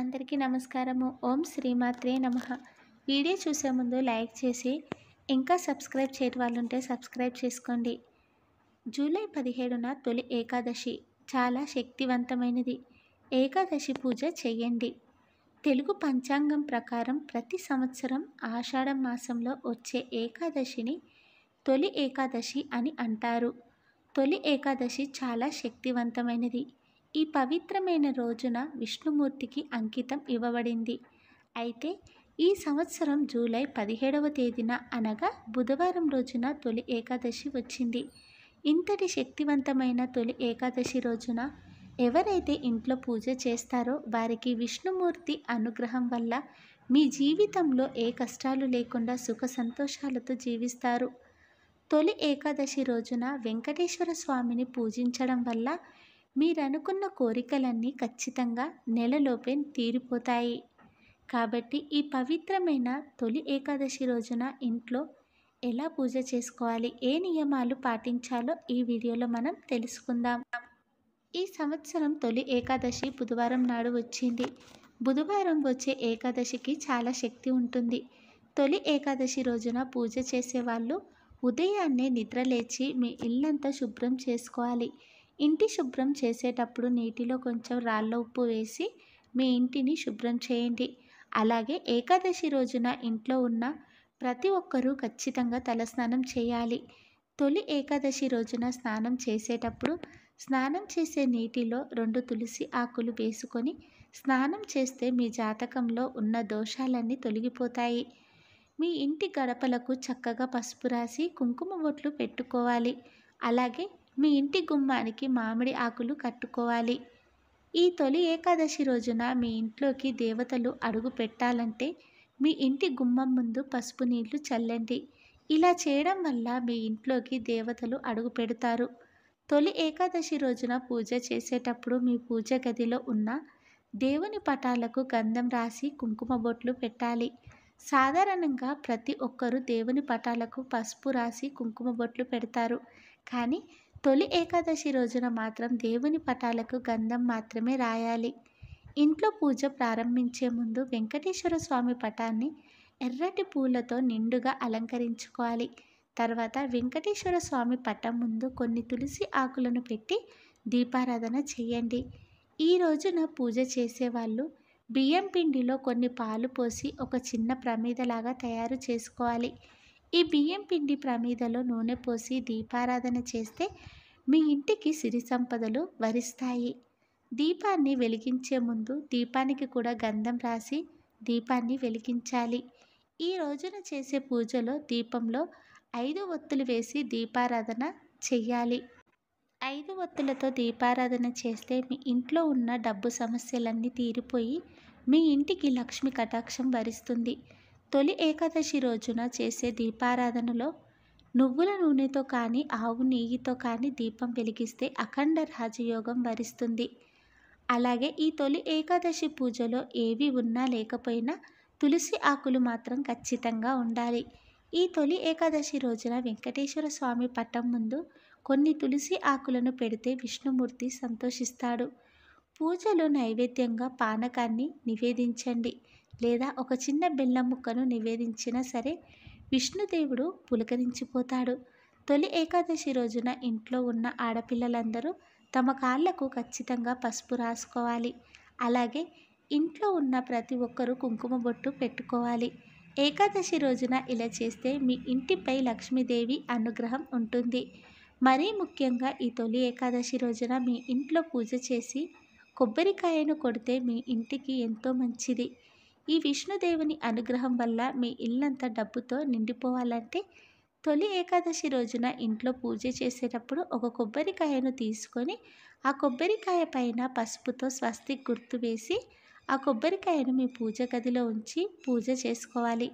అందరికీ నమస్కారము ఓం శ్రీమాత్రే నమ వీడియో చూసే ముందు లైక్ చేసి ఇంకా సబ్స్క్రైబ్ చేయని వాళ్ళుంటే సబ్స్క్రైబ్ చేసుకోండి జూలై పదిహేడున తొలి ఏకాదశి చాలా శక్తివంతమైనది ఏకాదశి పూజ చేయండి తెలుగు పంచాంగం ప్రకారం ప్రతి సంవత్సరం ఆషాఢ మాసంలో వచ్చే ఏకాదశిని తొలి ఏకాదశి అని అంటారు తొలి ఏకాదశి చాలా శక్తివంతమైనది ఈ పవిత్రమైన రోజున విష్ణుమూర్తికి అంకితం ఇవ్వబడింది అయితే ఈ సంవత్సరం జూలై పదిహేడవ తేదీన అనగా బుధవారం రోజున తొలి ఏకాదశి వచ్చింది ఇంతటి శక్తివంతమైన తొలి ఏకాదశి రోజున ఎవరైతే ఇంట్లో పూజ చేస్తారో వారికి విష్ణుమూర్తి అనుగ్రహం వల్ల మీ జీవితంలో ఏ కష్టాలు లేకుండా సుఖ సంతోషాలతో జీవిస్తారు తొలి ఏకాదశి రోజున వెంకటేశ్వర స్వామిని పూజించడం వల్ల మీరనుకున్న కోరికలన్నీ ఖచ్చితంగా నెలలోపే తీరిపోతాయి కాబట్టి ఈ పవిత్రమైన తొలి ఏకాదశి రోజున ఇంట్లో ఎలా పూజ చేసుకోవాలి ఏ నియమాలు పాటించాలో ఈ వీడియోలో మనం తెలుసుకుందాం ఈ సంవత్సరం తొలి ఏకాదశి బుధవారం నాడు వచ్చింది బుధవారం వచ్చే ఏకాదశికి చాలా శక్తి ఉంటుంది తొలి ఏకాదశి రోజున పూజ చేసేవాళ్ళు ఉదయాన్నే నిద్రలేచి మీ ఇల్లంతా శుభ్రం చేసుకోవాలి ఇంటి శుభ్రం చేసేటప్పుడు నీటిలో కొంచెం రాళ్ళ ఉప్పు వేసి మీ ఇంటిని శుభ్రం చేయండి అలాగే ఏకాదశి రోజున ఇంట్లో ఉన్న ప్రతి ఒక్కరూ ఖచ్చితంగా తలస్నానం చేయాలి తొలి ఏకాదశి రోజున స్నానం చేసేటప్పుడు స్నానం చేసే నీటిలో రెండు తులసి ఆకులు వేసుకొని స్నానం చేస్తే మీ జాతకంలో ఉన్న దోషాలన్నీ తొలగిపోతాయి మీ ఇంటి గడపలకు చక్కగా పసుపు రాసి కుంకుమ బొట్లు పెట్టుకోవాలి అలాగే మీ ఇంటి గుమ్మానికి మామిడి ఆకులు కట్టుకోవాలి ఈ తొలి ఏకాదశి రోజున మీ ఇంట్లోకి దేవతలు అడుగు పెట్టాలంటే మీ ఇంటి గుమ్మం ముందు పసుపు నీళ్లు చల్లండి ఇలా చేయడం వల్ల మీ ఇంట్లోకి దేవతలు అడుగు పెడతారు తొలి ఏకాదశి రోజున పూజ చేసేటప్పుడు మీ పూజ గదిలో ఉన్న దేవుని పటాలకు గంధం రాసి కుంకుమ బొట్లు పెట్టాలి సాధారణంగా ప్రతి ఒక్కరూ దేవుని పటాలకు పసుపు రాసి కుంకుమ బొట్లు పెడతారు కానీ తొలి ఏకాదశి రోజున మాత్రం దేవుని పటాలకు గంధం మాత్రమే రాయాలి ఇంట్లో పూజ ప్రారంభించే ముందు వెంకటేశ్వర స్వామి పటాన్ని ఎర్రటి పూలతో నిండుగా అలంకరించుకోవాలి తర్వాత వెంకటేశ్వర స్వామి పటం ముందు కొన్ని తులసి ఆకులను పెట్టి దీపారాధన చేయండి ఈ రోజున పూజ చేసేవాళ్ళు బియ్యం పిండిలో కొన్ని పాలు పోసి ఒక చిన్న ప్రమేదలాగా తయారు చేసుకోవాలి ఈ బియ్యం పిండి ప్రమీదలో నూనె పోసి దీపారాధన చేస్తే మీ ఇంటికి సిరి సంపదలు వరిస్తాయి దీపాన్ని వెలిగించే ముందు దీపానికి కూడా గంధం రాసి దీపాన్ని వెలిగించాలి ఈ రోజున చేసే పూజలో దీపంలో ఐదు ఒత్తులు వేసి దీపారాధన చెయ్యాలి ఐదు ఒత్తులతో దీపారాధన చేస్తే మీ ఇంట్లో ఉన్న డబ్బు సమస్యలన్నీ తీరిపోయి మీ ఇంటికి లక్ష్మి కటాక్షం వరిస్తుంది తొలి ఏకాదశి రోజున చేసే దీపారాధనలో నువ్వుల నూనెతో కానీ ఆవు నెయ్యితో కానీ దీపం వెలిగిస్తే అఖండ రాజయోగం వరిస్తుంది అలాగే ఈ తొలి ఏకాదశి పూజలో ఏవి ఉన్నా లేకపోయినా తులసి ఆకులు మాత్రం ఖచ్చితంగా ఉండాలి ఈ తొలి ఏకాదశి రోజున వెంకటేశ్వర స్వామి పట్టం ముందు కొన్ని తులసి ఆకులను పెడితే విష్ణుమూర్తి సంతోషిస్తాడు పూజలో నైవేద్యంగా పానకాన్ని నివేదించండి లేదా ఒక చిన్న బెల్లం ముక్కను నివేదించినా సరే విష్ణుదేవుడు పులకరించిపోతాడు తొలి ఏకాదశి రోజున ఇంట్లో ఉన్న ఆడపిల్లలందరూ తమ కాళ్లకు ఖచ్చితంగా పసుపు రాసుకోవాలి అలాగే ఇంట్లో ఉన్న ప్రతి ఒక్కరూ కుంకుమ బొట్టు పెట్టుకోవాలి ఏకాదశి రోజున ఇలా చేస్తే మీ ఇంటిపై లక్ష్మీదేవి అనుగ్రహం ఉంటుంది మరీ ముఖ్యంగా ఈ తొలి ఏకాదశి రోజున మీ ఇంట్లో పూజ చేసి కొబ్బరికాయను కొడితే మీ ఇంటికి ఎంతో మంచిది ఈ విష్ణుదేవుని అనుగ్రహం వల్ల మీ ఇల్లంతా డబ్బుతో నిండిపోవాలంటే తొలి ఏకాదశి రోజున ఇంట్లో పూజ చేసేటప్పుడు ఒక కొబ్బరికాయను తీసుకొని ఆ కొబ్బరికాయ పైన పసుపుతో స్వస్తి గుర్తు వేసి ఆ కొబ్బరికాయను మీ పూజ గదిలో ఉంచి పూజ చేసుకోవాలి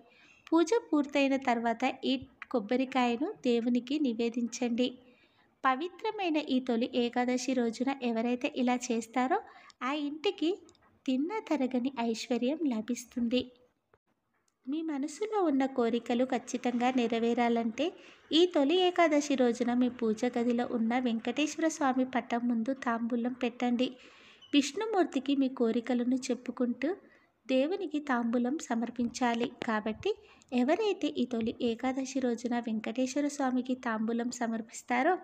పూజ పూర్తయిన తర్వాత ఈ కొబ్బరికాయను దేవునికి నివేదించండి పవిత్రమైన ఈ తొలి ఏకాదశి రోజున ఎవరైతే ఇలా చేస్తారో ఆ ఇంటికి తిన్నా తరగని ఐశ్వర్యం లభిస్తుంది మీ మనసులో ఉన్న కోరికలు ఖచ్చితంగా నెరవేరాలంటే ఈ తొలి ఏకాదశి రోజున మీ పూజ గదిలో ఉన్న వెంకటేశ్వర స్వామి పట్టం ముందు తాంబూలం పెట్టండి విష్ణుమూర్తికి మీ కోరికలను చెప్పుకుంటూ దేవునికి తాంబూలం సమర్పించాలి కాబట్టి ఎవరైతే ఈ తొలి ఏకాదశి రోజున వెంకటేశ్వర స్వామికి తాంబూలం సమర్పిస్తారో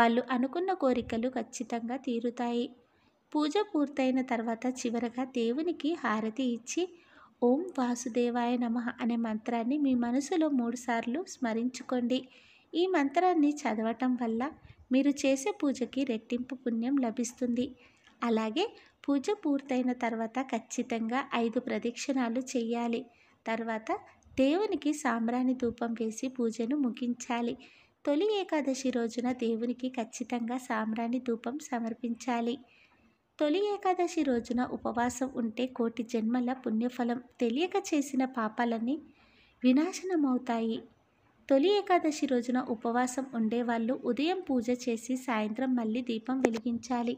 వాళ్ళు అనుకున్న కోరికలు ఖచ్చితంగా తీరుతాయి పూజ పూర్తయిన తర్వాత చివరగా దేవునికి హారతి ఇచ్చి ఓం వాసుదేవాయ నమ అనే మంత్రాన్ని మీ మనసులో మూడుసార్లు స్మరించుకోండి ఈ మంత్రాన్ని చదవటం వల్ల మీరు చేసే పూజకి రెట్టింపు పుణ్యం లభిస్తుంది అలాగే పూజ పూర్తయిన తర్వాత ఖచ్చితంగా ఐదు ప్రదక్షిణాలు చేయాలి తర్వాత దేవునికి సాంబ్రాణి ధూపం వేసి పూజను ముగించాలి తొలి ఏకాదశి రోజున దేవునికి ఖచ్చితంగా సాంబ్రాణి ధూపం సమర్పించాలి తొలి ఏకాదశి రోజున ఉపవాసం ఉంటే కోటి జన్మల పుణ్యఫలం తెలియక చేసిన పాపాలన్నీ వినాశనమవుతాయి తొలి ఏకాదశి రోజున ఉపవాసం ఉండేవాళ్ళు ఉదయం పూజ చేసి సాయంత్రం మళ్ళీ దీపం వెలిగించాలి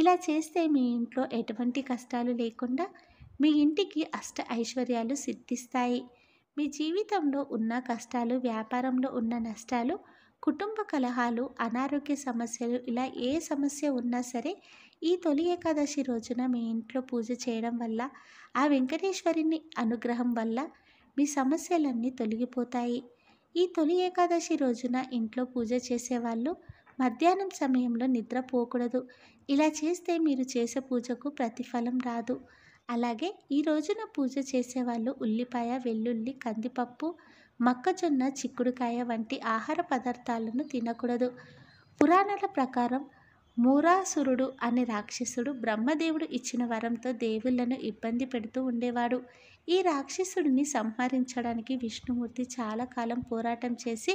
ఇలా చేస్తే మీ ఇంట్లో ఎటువంటి కష్టాలు లేకుండా మీ ఇంటికి అష్ట ఐశ్వర్యాలు సిద్ధిస్తాయి మీ జీవితంలో ఉన్న కష్టాలు వ్యాపారంలో ఉన్న నష్టాలు కుటుంబ కలహాలు అనారోగ్య సమస్యలు ఇలా ఏ సమస్య ఉన్నా సరే ఈ తొలి ఏకాదశి రోజున మీ ఇంట్లో పూజ చేయడం వల్ల ఆ వెంకటేశ్వరిని అనుగ్రహం వల్ల మీ సమస్యలన్నీ తొలగిపోతాయి ఈ తొలి ఏకాదశి రోజున ఇంట్లో పూజ చేసేవాళ్ళు మధ్యాహ్నం సమయంలో నిద్రపోకూడదు ఇలా చేస్తే మీరు చేసే పూజకు ప్రతిఫలం రాదు అలాగే ఈ రోజున పూజ చేసేవాళ్ళు ఉల్లిపాయ వెల్లుల్లి కందిపప్పు మొక్కజొన్న చిక్కుడుకాయ వంటి ఆహార పదార్థాలను తినకూడదు పురాణాల ప్రకారం మూరాసురుడు అనే రాక్షసుడు బ్రహ్మదేవుడు ఇచ్చిన వరంతో దేవుళ్లను ఇబ్బంది పెడుతూ ఉండేవాడు ఈ రాక్షసుడిని సంహరించడానికి విష్ణుమూర్తి చాలా కాలం పోరాటం చేసి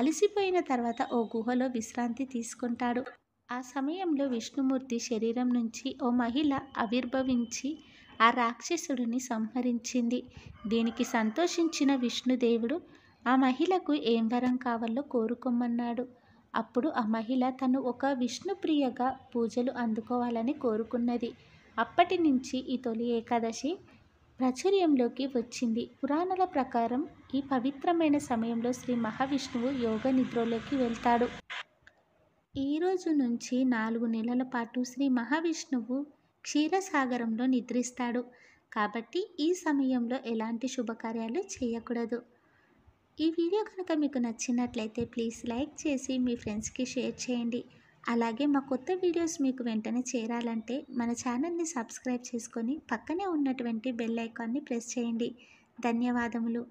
అలసిపోయిన తర్వాత ఓ గుహలో విశ్రాంతి తీసుకుంటాడు ఆ సమయంలో విష్ణుమూర్తి శరీరం నుంచి ఓ మహిళ ఆవిర్భవించి ఆ రాక్షసుడిని సంహరించింది దీనికి సంతోషించిన విష్ణుదేవుడు ఆ మహిళకు ఏం వరం కావాలో కోరుకోమన్నాడు అప్పుడు ఆ మహిళ తను ఒక విష్ణుప్రియగా పూజలు అందుకోవాలని కోరుకున్నది అప్పటి నుంచి ఈ తొలి ఏకాదశి ప్రాచుర్యంలోకి వచ్చింది పురాణాల ప్రకారం ఈ పవిత్రమైన సమయంలో శ్రీ మహావిష్ణువు యోగ నిద్రలోకి వెళ్తాడు ఈ రోజు నుంచి నాలుగు నెలల పాటు శ్రీ మహావిష్ణువు క్షీరసాగరంలో నిద్రిస్తాడు కాబట్టి ఈ సమయంలో ఎలాంటి శుభకార్యాలు చేయకూడదు ఈ వీడియో కనుక మీకు నచ్చినట్లయితే ప్లీజ్ లైక్ చేసి మీ ఫ్రెండ్స్కి షేర్ చేయండి అలాగే మా కొత్త వీడియోస్ మీకు వెంటనే చేరాలంటే మన ఛానల్ని సబ్స్క్రైబ్ చేసుకొని పక్కనే ఉన్నటువంటి బెల్ ఐకాన్ని ప్రెస్ చేయండి ధన్యవాదములు